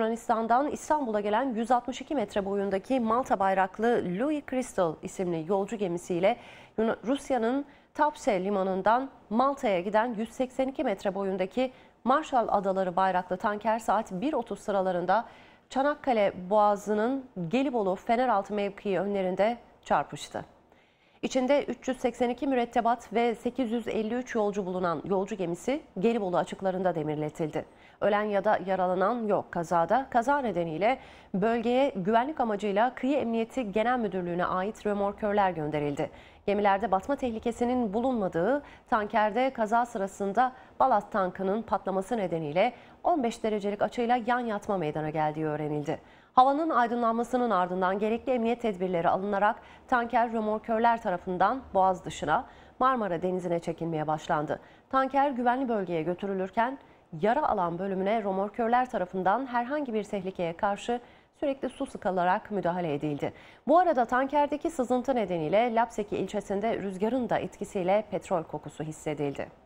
Yunanistan'dan İstanbul'a gelen 162 metre boyundaki Malta bayraklı Louis Crystal isimli yolcu gemisiyle Rusya'nın Tapse limanından Malta'ya giden 182 metre boyundaki Marshall Adaları bayraklı tanker saat 1.30 sıralarında Çanakkale Boğazı'nın Gelibolu Feneraltı mevkii önlerinde çarpıştı. İçinde 382 mürettebat ve 853 yolcu bulunan yolcu gemisi Gelibolu açıklarında demirletildi. Ölen ya da yaralanan yok kazada. Kaza nedeniyle bölgeye güvenlik amacıyla Kıyı Emniyeti Genel Müdürlüğü'ne ait römorkörler gönderildi. Gemilerde batma tehlikesinin bulunmadığı tankerde kaza sırasında balast tankının patlaması nedeniyle 15 derecelik açıyla yan yatma meydana geldiği öğrenildi. Havanın aydınlanmasının ardından gerekli emniyet tedbirleri alınarak tanker römorkörler tarafından boğaz dışına Marmara Denizi'ne çekilmeye başlandı. Tanker güvenli bölgeye götürülürken yara alan bölümüne römorkörler tarafından herhangi bir tehlikeye karşı sürekli su sıkılarak müdahale edildi. Bu arada tankerdeki sızıntı nedeniyle Lapseki ilçesinde rüzgarın da etkisiyle petrol kokusu hissedildi.